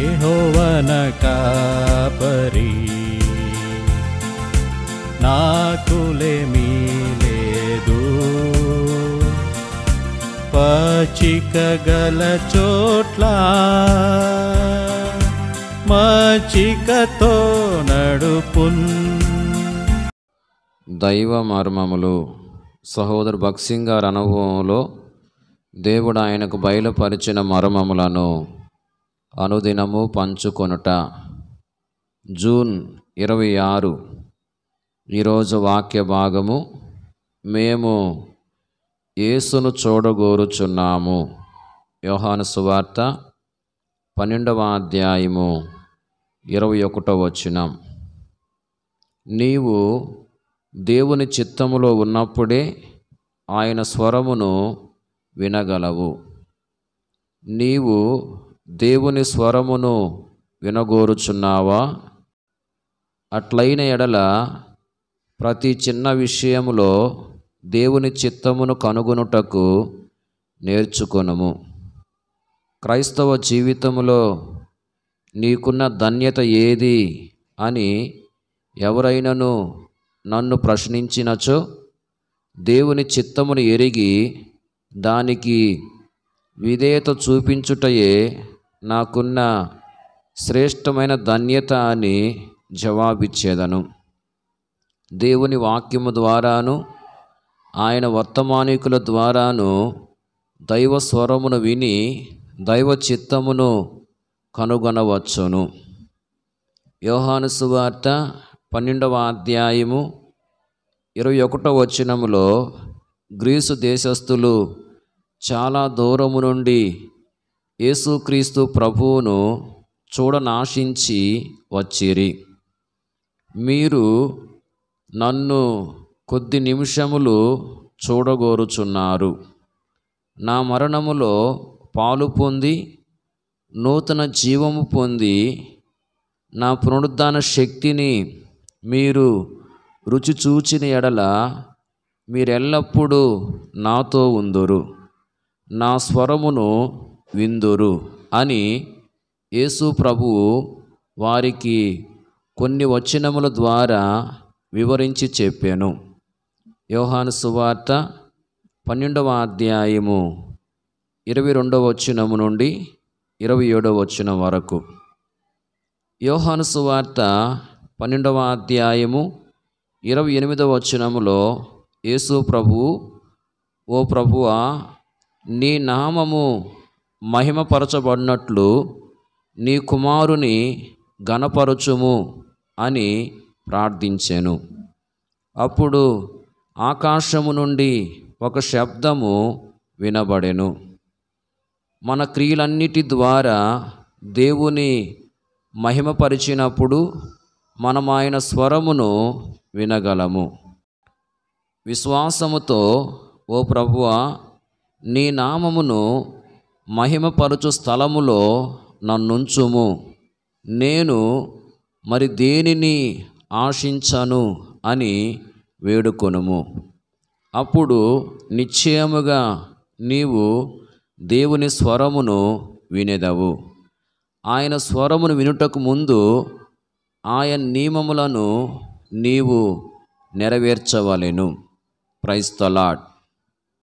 యెహోవన కాపరి నాకులేమీ లేదు పచ్చిక గల చోట్ల మచికతో నడుపున్ దైవ మర్మములు సహోదరు భక్సింగ్ గారి అనుభవంలో దేవుడు ఆయనకు బయలుపరిచిన మర్మములను అనుదినము పంచుకొనుట జూన్ ఇరవై ఆరు ఈరోజు వాక్య భాగము మేము యేసును చూడగోరుచున్నాము యోహాను సువార్త పన్నెండవ అధ్యాయము ఇరవై ఒకటో వచ్చినాం నీవు దేవుని చిత్తములో ఉన్నప్పుడే ఆయన స్వరమును వినగలవు నీవు దేవుని స్వరమును వినగోరుచున్నావా అట్లయిన ఎడల ప్రతి చిన్న విషయములో దేవుని చిత్తమును కనుగొనుటకు నేర్చుకొనము క్రైస్తవ జీవితంలో నీకున్న ధన్యత ఏది అని ఎవరైనను నన్ను ప్రశ్నించినచో దేవుని చిత్తమును ఎరిగి దానికి విధేయత చూపించుటయే నాకున్న శ్రేష్టమైన ధన్యత అని జవాబిచ్చేదను దేవుని వాక్యము ద్వారాను ఆయన వర్తమానికుల ద్వారాను దైవ స్వరమును విని దైవ చిత్తమును కనుగొనవచ్చును యోహాను సువార్త పన్నెండవ అధ్యాయము ఇరవై ఒకటో వచనములో గ్రీసు దేశస్థులు చాలా దూరము నుండి యేసుక్రీస్తు ప్రభువును చూడనాశించి వచ్చిరి మీరు నన్ను కొద్ది నిమిషములు చూడగోరుచున్నారు నా మరణములో పాలు పొంది నూతన జీవము పొంది నా పునరుద్ధాన శక్తిని మీరు రుచి చూచిన ఎడల మీరెల్లప్పుడూ నాతో ఉందురు నా స్వరమును విందురు అని యేసు ప్రభువు వారికి కొన్ని వచనముల ద్వారా వివరించి చెప్పాను యోహాను సువార్త పన్నెండవ అధ్యాయము ఇరవై రెండవ వచనము నుండి ఇరవై ఏడవ వచనం వరకు యోహాను సువార్త పన్నెండవ అధ్యాయము ఇరవై ఎనిమిదవ వచనములో యేసు ప్రభు ఓ ప్రభువా నీ నామము మహిమపరచబడినట్లు నీ కుమారుని గణపరచుము అని ప్రార్థించాను అప్పుడు ఆకాశము నుండి ఒక శబ్దము వినబడెను మన క్రియలన్నిటి ద్వారా దేవుని మహిమపరిచినప్పుడు మనం ఆయన స్వరమును వినగలము విశ్వాసముతో ఓ ప్రభువ నీ నామమును మహిమపరచు స్థలములో నన్నుంచుము నేను మరి దేనిని ఆశించను అని వేడుకొనుము అప్పుడు నిశ్చయముగా నీవు దేవుని స్వరమును వినేదవు ఆయన స్వరమును వినుటకు ముందు ఆయన నియమములను నీవు నెరవేర్చవలెను ప్రైస్తలాట్